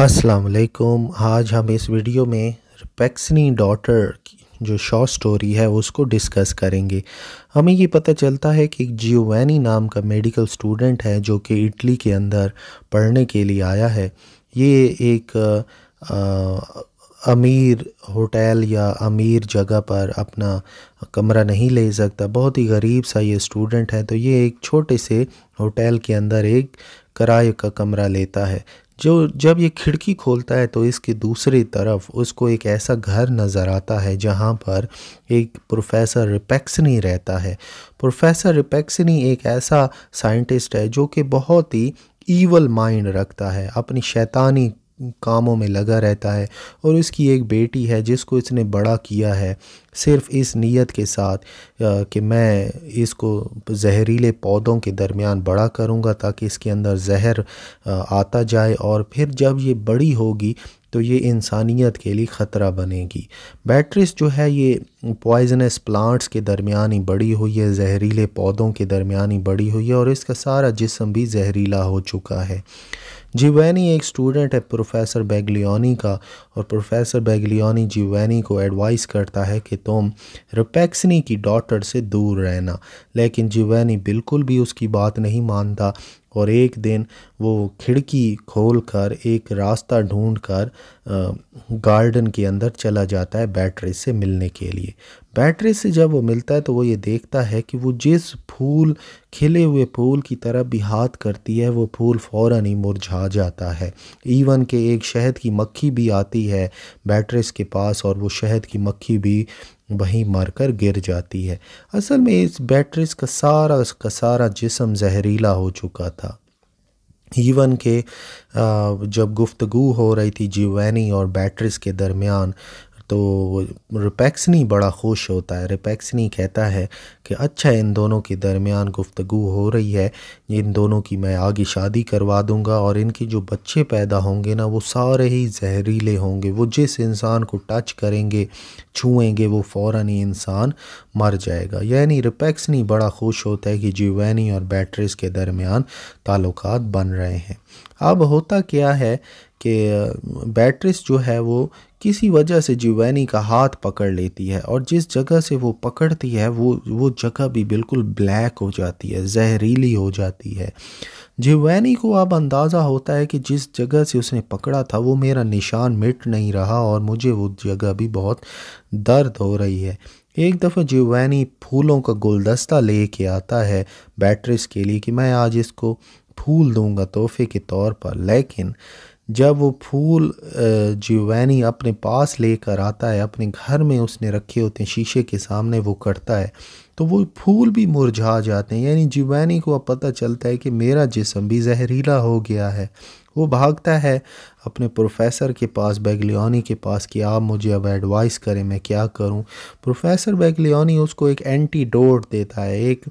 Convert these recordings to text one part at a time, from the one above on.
अस्सलाम वालेकुम आज हम इस वीडियो में पैक्सनी डॉटर की जो शॉर्ट स्टोरी है उसको डिस्कस करेंगे हमें ये पता चलता है कि जियोवैनी नाम का मेडिकल स्टूडेंट है जो कि इटली के अंदर पढ़ने के लिए आया है ये एक आ, आ, अमीर होटल या अमीर जगह पर अपना कमरा नहीं ले सकता बहुत ही गरीब सा ये स्टूडेंट है तो ये एक छोटे से होटल के अंदर एक किराए का कमरा लेता है जो जब ये खिड़की खोलता है तो इसके दूसरी तरफ उसको एक ऐसा घर नज़र आता है जहाँ पर एक प्रोफेसर रिपेक्सनी रहता है प्रोफेसर रिपेक्सनी एक ऐसा साइंटिस्ट है जो कि बहुत ही ईवल माइंड रखता है अपनी शैतानी कामों में लगा रहता है और इसकी एक बेटी है जिसको इसने बड़ा किया है सिर्फ इस नीयत के साथ कि मैं इसको जहरीले पौधों के दरमियान बड़ा करूँगा ताकि इसके अंदर जहर आता जाए और फिर जब ये बड़ी होगी तो ये इंसानियत के लिए ख़तरा बनेगी बैटरीज जो है ये पॉइजनस प्लांट्स के दरमियान ही बड़ी हुई है जहरीले पौधों के दरमियान ही बड़ी हुई है और इसका सारा जिसम भी जहरीला हो चुका है जीवैनी एक स्टूडेंट है प्रोफेसर बेगलियोनी का और प्रोफेसर बेगलियोनी जीवैनी को एडवाइस करता है कि तुम रिपेक्सनी की डॉटर से दूर रहना लेकिन जीवैनी बिल्कुल भी उसकी बात नहीं मानता और एक दिन वो खिड़की खोलकर एक रास्ता ढूंढकर गार्डन के अंदर चला जाता है बैटरी से मिलने के लिए बैटरी से जब वो मिलता है तो वो ये देखता है कि वो जिस फूल खिले हुए फूल की तरफ भी हाथ करती है वो फूल फ़ौर ही मुरझा जाता है इवन के एक शहद की मक्खी भी आती है बैटरीस के पास और वो शहद की मक्खी भी वहीं मरकर गिर जाती है असल में इस बैटरीस का सारा का सारा जिसम जहरीला हो चुका था इवन के जब गुफ्तगु हो रही थी जीवैनी और बैटरीस के दरमियान तो रिपैक्सनी बड़ा खुश होता है रिपैक्सनी कहता है कि अच्छा इन दोनों के दरमियान गुफ्तगु हो रही है इन दोनों की मैं आगे शादी करवा दूंगा और इनके जो बच्चे पैदा होंगे ना वो सारे ही जहरीले होंगे वो जिस इंसान को टच करेंगे छुएंगे वो फ़ौर ही इंसान मर जाएगा यानी रिपैक्सनी बड़ा खुश होता है कि जीवैनी और बैटरीज के दरमियान ताल्लुक बन रहे हैं अब होता क्या है कि बैटरीज जो है वो किसी वजह से जुवैनी का हाथ पकड़ लेती है और जिस जगह से वो पकड़ती है वो वो जगह भी बिल्कुल ब्लैक हो जाती है जहरीली हो जाती है जुवैनी को अब अंदाज़ा होता है कि जिस जगह से उसने पकड़ा था वो मेरा निशान मिट नहीं रहा और मुझे वो जगह भी बहुत दर्द हो रही है एक दफ़ा जुवैनी फूलों का गुलदस्ता ले के आता है बैटरीस के लिए कि मैं आज इसको फूल दूंगा तोहफे के तौर पर लेकिन जब वो फूल जीवैनी अपने पास लेकर आता है अपने घर में उसने रखे होते हैं शीशे के सामने वो करता है तो वो फूल भी मुरझा जाते हैं यानी जुबैनी को अब पता चलता है कि मेरा जिसम भी जहरीला हो गया है वो भागता है अपने प्रोफेसर के पास बैगलियोनी के पास कि आप मुझे अब एडवाइस करें मैं क्या करूं प्रोफेसर बैगलियोनी उसको एक एंटीडोट देता है एक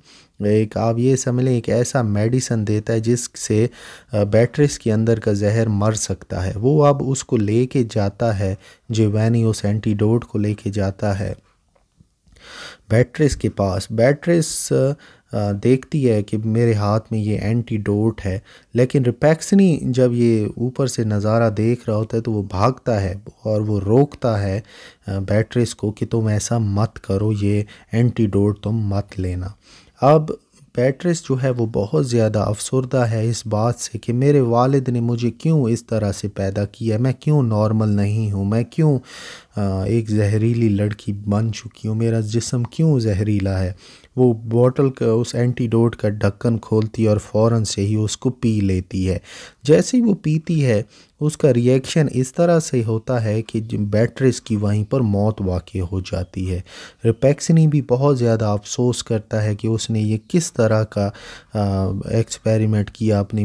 एक आप ये समझ लें एक ऐसा मेडिसन देता है जिससे बैटरीस के अंदर का जहर मर सकता है वो अब उसको लेके जाता है जिवैनी उस एंटीडोट को लेके जाता है बैटरीज के पास बैटरीज देखती है कि मेरे हाथ में ये एंटीडोट है लेकिन रिपैक्सनी जब ये ऊपर से नज़ारा देख रहा होता है तो वो भागता है और वो रोकता है बैटरीज को कि तुम ऐसा मत करो ये एंटीडोट तुम मत लेना अब बैटरीज जो है वो बहुत ज़्यादा अफसरदा है इस बात से कि मेरे वालिद ने मुझे क्यों इस तरह से पैदा किया मैं क्यों नॉर्मल नहीं हूँ मैं क्यों एक जहरीली लड़की बन चुकी हूँ मेरा जिसम क्यों जहरीला है वो बॉटल का उस एंटीडोट का ढक्कन खोलती और फ़ौर से ही उसको पी लेती है जैसे ही वो पीती है उसका रिएक्शन इस तरह से होता है कि बैटरीज की वहीं पर मौत वाक़ हो जाती है रिपैक्सनी भी बहुत ज़्यादा अफसोस करता है कि उसने ये किस तरह का एक्सपेरिमेंट किया अपनी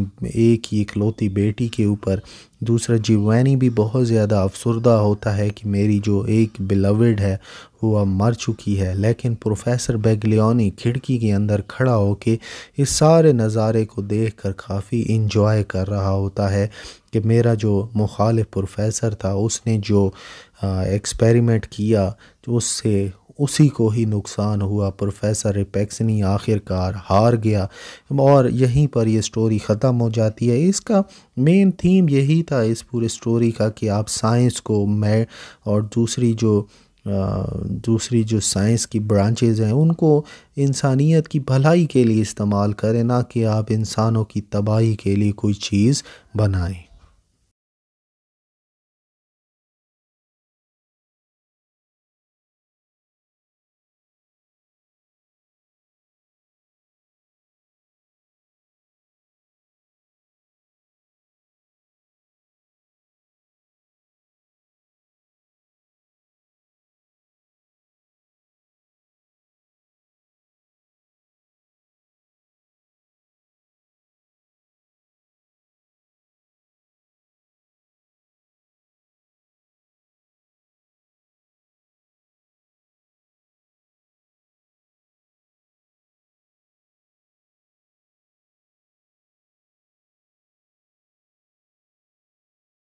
एक ही इकलौती बेटी के ऊपर दूसरा जीवानी भी बहुत ज़्यादा अफसरदा होता है कि मेरी जो एक बिलवड है वो अब मर चुकी है लेकिन प्रोफेसर बेगलियोनी खिड़की के अंदर खड़ा के इस सारे नज़ारे को देखकर काफ़ी इंजॉय कर रहा होता है कि मेरा जो मुखालिफ प्रोफेसर था उसने जो एक्सपेरिमेंट किया तो उससे उसी को ही नुकसान हुआ प्रोफेसर रिपेक्सनी आखिरकार हार गया और यहीं पर यह स्टोरी ख़त्म हो जाती है इसका मेन थीम यही था इस पूरे स्टोरी का कि आप साइंस को मैं और दूसरी जो दूसरी जो साइंस की ब्रांचेज हैं उनको इंसानियत की भलाई के लिए इस्तेमाल करें ना कि आप इंसानों की तबाही के लिए कोई चीज़ बनाएं